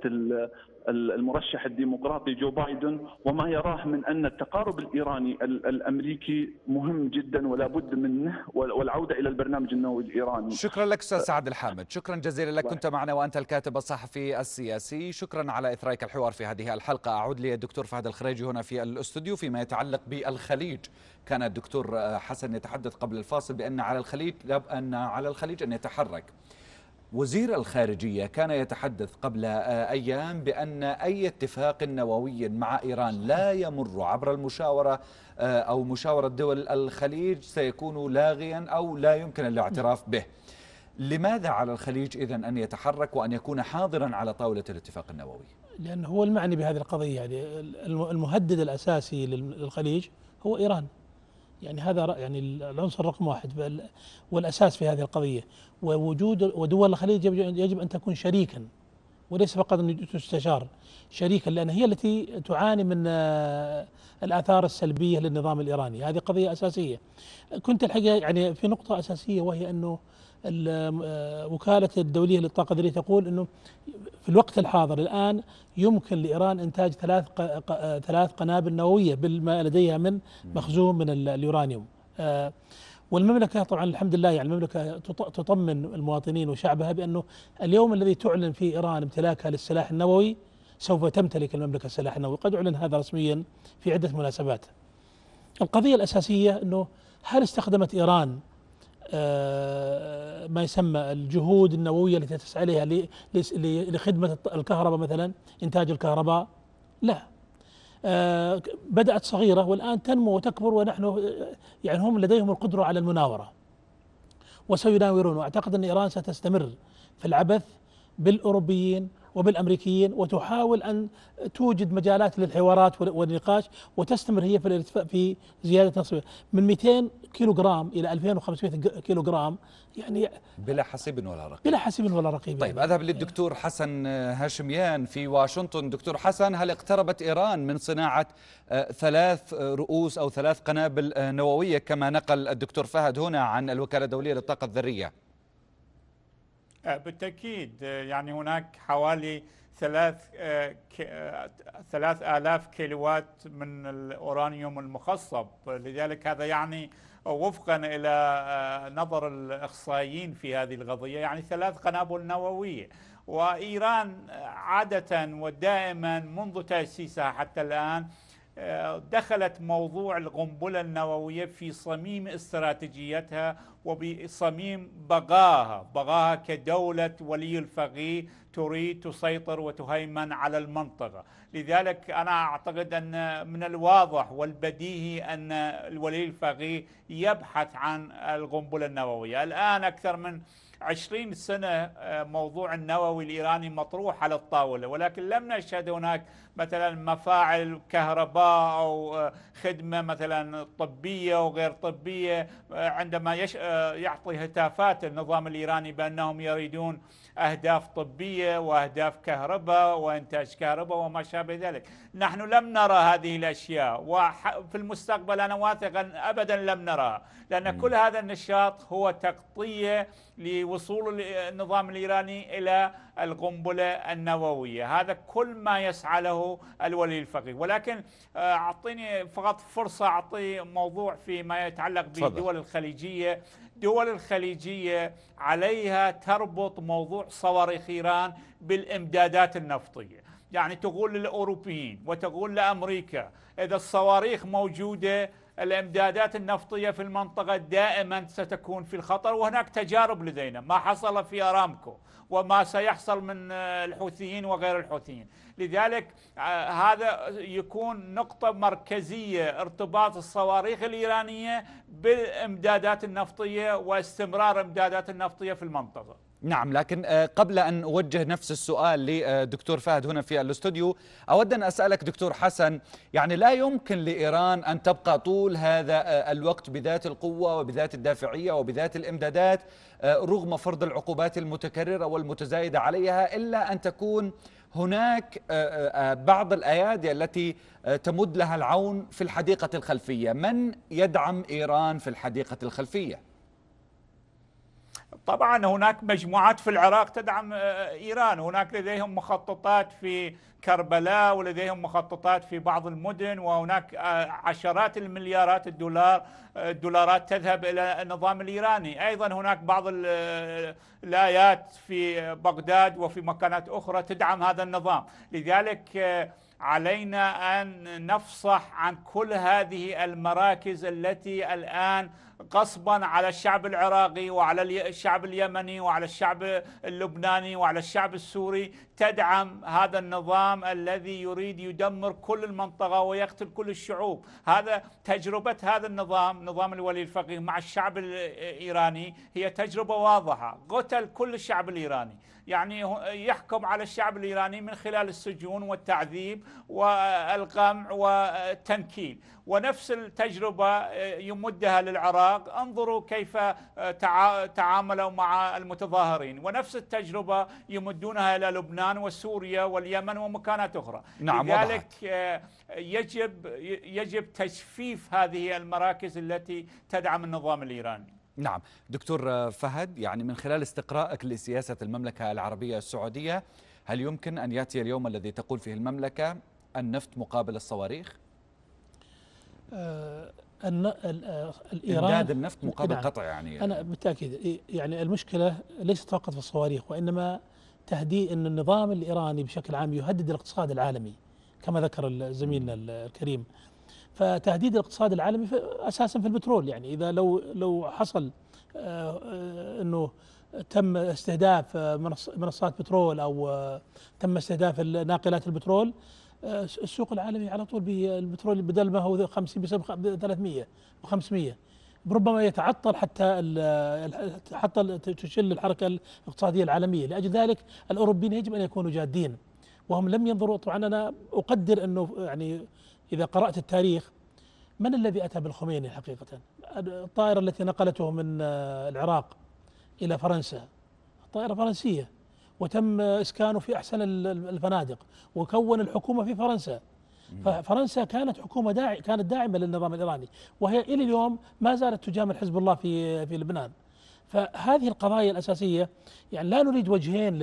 S7: المرشح الديمقراطي جو بايدن وما يراه من ان التقارب الايراني الامريكي مهم جدا ولا بد منه والعوده الى البرنامج
S1: النووي الايراني. شكرا لك استاذ أه. سعد الحامد، شكرا جزيلا لك كنت معنا وانت الكاتب الصحفي السياسي، شكرا على اثرايك الحوار في هذه الحلقه، اعود لي الدكتور فهد الخريجي هنا في الاستوديو فيما يتعلق بالخليج، كان الدكتور أه، حسن يتحدث قبل الفاصل بان على الخليج ان على الخليج ان يتحرك. وزير الخارجية كان يتحدث قبل آه، أيام بأن أي اتفاق نووي مع إيران لا يمر عبر المشاورة آه، أو مشاورة دول الخليج سيكون لاغيا أو لا يمكن الاعتراف به لماذا على الخليج إذا أن يتحرك وأن يكون حاضرا على طاولة الاتفاق النووي؟
S2: لأنه هو المعني بهذه القضية يعني المهدد الأساسي للخليج هو إيران يعني هذا يعني العنصر رقم واحد والاساس في هذه القضيه ووجود ودول الخليج يجب ان تكون شريكا وليس فقط ان تستشار شريكا لان هي التي تعاني من آه، الاثار السلبيه للنظام الايراني هذه قضيه اساسيه كنت الحقيقه يعني في نقطه اساسيه وهي انه آه، وكالة الدولية للطاقة الذرية تقول أنه في الوقت الحاضر الآن يمكن لإيران إنتاج ثلاث آه، ثلاث قنابل نووية بما لديها من مخزون من اليورانيوم آه، والمملكة طبعا الحمد لله يعني المملكة تطمن المواطنين وشعبها بأنه اليوم الذي تعلن فيه إيران امتلاكها للسلاح النووي سوف تمتلك المملكة السلاح النووي قد أعلن هذا رسميا في عدة مناسبات القضية الأساسية أنه هل استخدمت إيران آه، ما يسمى الجهود النووية التي تسعى إليها لخدمة الكهرباء مثلا إنتاج الكهرباء لا آه، بدأت صغيرة والآن تنمو وتكبر ونحن آه، يعني هم لديهم القدرة على المناورة وسيناورون وأعتقد أن إيران ستستمر في العبث بالأوروبيين وبالامريكيين وتحاول ان توجد مجالات للحوارات والنقاش وتستمر هي في في زياده نصيبها من 200 كيلو جرام الى 2500 كيلو جرام يعني
S1: بلا حسيب ولا رقيب بلا
S2: حسيب ولا رقيب يعني. طيب
S1: اذهب إيه. للدكتور حسن هاشميان في واشنطن دكتور حسن هل اقتربت ايران من صناعه آه، ثلاث رؤوس او ثلاث قنابل آه، نوويه كما نقل الدكتور فهد هنا عن الوكاله الدوليه للطاقه الذريه
S6: آه، بالتأكيد آه، يعني هناك حوالي ثلاث آه، ثلاث آلاف كيلوات من الأورانيوم المخصب لذلك هذا يعني وفقا إلى نظر الإخصائيين في هذه القضية يعني ثلاث قنابل نووية وإيران عادة ودائما منذ تأسيسها حتى الآن دخلت موضوع القنبلة النووية في صميم استراتيجيتها وبصميم بقاها بقاها كدولة ولي الفقيه تريد تسيطر وتهيمن على المنطقة لذلك أنا أعتقد أن من الواضح والبديهي أن الولي الفقيه يبحث عن القنبلة النووية الآن أكثر من عشرين سنة آه، موضوع النووي الإيراني مطروح على الطاولة ولكن لم نشهد هناك مثلا مفاعل كهرباء أو آه، خدمة مثلا طبية وغير طبية آه، عندما آه، يعطي هتافات النظام الإيراني بأنهم يريدون أهداف طبية وأهداف كهرباء وإنتاج كهرباء وما شابه ذلك نحن لم نرى هذه الأشياء وفي المستقبل أنا واثق أن أبدا لم نراها لأن كل هذا النشاط هو تغطية لوصول النظام الإيراني إلى القنبلة النووية هذا كل ما يسعى له الولي الفقيه ولكن آه، أعطيني فقط فرصة أعطي موضوع فيما يتعلق بالدول الخليجية دول الخليجية عليها تربط موضوع صواريخ خيران بالإمدادات النفطية يعني تقول للأوروبيين وتقول لأمريكا إذا الصواريخ موجودة الامدادات النفطيه في المنطقه دائما ستكون في الخطر وهناك تجارب لدينا ما حصل في ارامكو وما سيحصل من آه، الحوثيين وغير الحوثيين لذلك آه، هذا يكون نقطة مركزية ارتباط الصواريخ الإيرانية بالإمدادات النفطية واستمرار إمدادات النفطية في المنطقة
S1: نعم لكن آه، قبل أن أوجه نفس السؤال لدكتور آه، فهد هنا في الاستوديو أود أن أسألك دكتور حسن يعني لا يمكن لإيران أن تبقى طول هذا آه، الوقت بذات القوة وبذات الدافعية وبذات الإمدادات رغم فرض العقوبات المتكررة والمتزايدة عليها إلا أن تكون هناك بعض الأيادي التي تمد لها العون في الحديقة الخلفية من يدعم إيران في الحديقة الخلفية؟
S6: طبعا هناك مجموعات في العراق تدعم آه، ايران هناك لديهم مخططات في كربلاء ولديهم مخططات في بعض المدن وهناك آه، عشرات المليارات الدولار آه، الدولارات تذهب الى النظام الايراني ايضا هناك بعض الايات في بغداد وفي مكانات اخرى تدعم هذا النظام لذلك علينا ان نفصح عن كل هذه المراكز التي الان غصبا على الشعب العراقي وعلى الشعب اليمني وعلى الشعب اللبناني وعلى الشعب السوري تدعم هذا النظام الذي يريد يدمر كل المنطقة ويقتل كل الشعوب هذا تجربة هذا النظام نظام الولي الفقيه مع الشعب الإيراني هي تجربة واضحة قتل كل الشعب الإيراني يعني يحكم على الشعب الإيراني من خلال السجون والتعذيب والقمع والتنكيل ونفس التجربة آه، يمدها للعراق العراق انظروا كيف آه، تعاملوا مع المتظاهرين ونفس التجربة يمدونها إلى لبنان وسوريا واليمن ومكانات أخرى نعم لذلك آه، يجب يجب تجفيف هذه المراكز التي تدعم النظام الإيراني
S1: نعم دكتور آه، فهد يعني من خلال استقرائك لسياسة المملكة العربية السعودية هل يمكن أن يأتي اليوم الذي تقول فيه المملكة النفط مقابل الصواريخ؟
S2: أه أن الإيران إمداد النفط مقابل نعم قطع يعني أنا بالتأكيد يعني المشكلة ليست فقط في الصواريخ وإنما تهديد أن النظام الإيراني بشكل عام يهدد الاقتصاد العالمي كما ذكر زميلنا الكريم فتهديد الاقتصاد العالمي أساسا في البترول يعني إذا لو لو حصل آه، أنه تم استهداف منصات بترول أو آه، تم استهداف ناقلات البترول آه، السوق العالمي على طول بالبترول بدل ما هو 50 بسبب 300 و500 ربما يتعطل حتى حتى تشل الحركه الاقتصاديه العالميه لاجل ذلك الاوروبيين يجب ان يكونوا جادين وهم لم ينظروا طبعا انا اقدر انه يعني اذا قرات التاريخ من الذي اتى بالخميني حقيقه؟ الطائره التي نقلته من آه، العراق الى فرنسا طائره فرنسيه وتم إسكانه في أحسن الفنادق وكون الحكومة في فرنسا ففرنسا كانت حكومة داعي كانت داعمة للنظام الإيراني وهي إلى اليوم ما زالت تجامل حزب الله في في لبنان فهذه القضايا الأساسية يعني لا نريد وجهين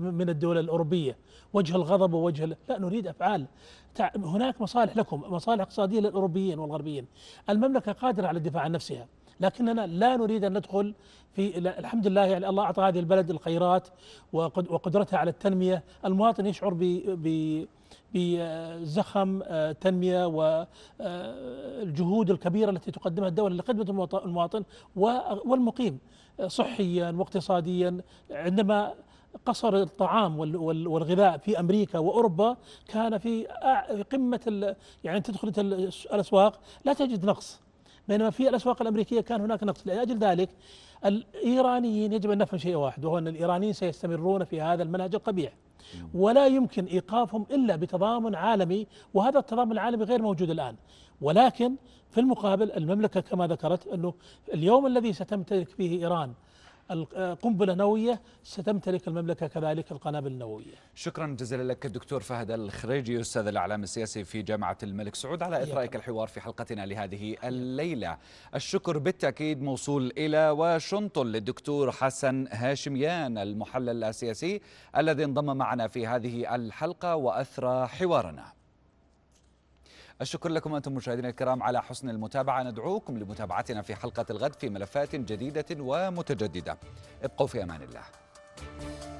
S2: من الدول الأوروبية وجه الغضب ووجه لا نريد أفعال هناك مصالح لكم مصالح اقتصادية للأوروبيين والغربيين المملكة قادرة على الدفاع عن نفسها لكننا لا نريد أن ندخل في الحمد لله يعني الله أعطى هذه البلد الخيرات وقدرتها على التنمية المواطن يشعر ب بزخم آه، تنمية والجهود آه، الكبيرة التي تقدمها الدولة لخدمة المواطن والمقيم آه، صحيا واقتصاديا عندما قصر الطعام والغذاء في امريكا واوروبا كان في قمه يعني تدخل الاسواق لا تجد نقص بينما في الأسواق الأمريكية كان هناك نقص لأجل ذلك الإيرانيين يجب أن نفهم شيء واحد وهو أن الإيرانيين سيستمرون في هذا المنهج القبيح ولا يمكن ايقافهم الا بتضامن عالمي وهذا التضامن العالمي غير موجود الان ولكن في المقابل المملكه كما ذكرت انه اليوم الذي ستمتلك فيه ايران القنبلة آه، النووية ستمتلك المملكة كذلك القنابل النووية شكرا
S1: جزيلا لك الدكتور فهد الخريجي أستاذ الإعلام السياسي في جامعة الملك سعود على إثرائك الحوار في حلقتنا لهذه الليلة الشكر بالتأكيد موصول إلى واشنطن للدكتور حسن هاشميان المحلل السياسي الذي انضم معنا في هذه الحلقة وأثرى حوارنا الشكر لكم أنتم مشاهدينا الكرام على حسن المتابعة ندعوكم لمتابعتنا في حلقة الغد في ملفات جديدة ومتجددة ابقوا في أمان الله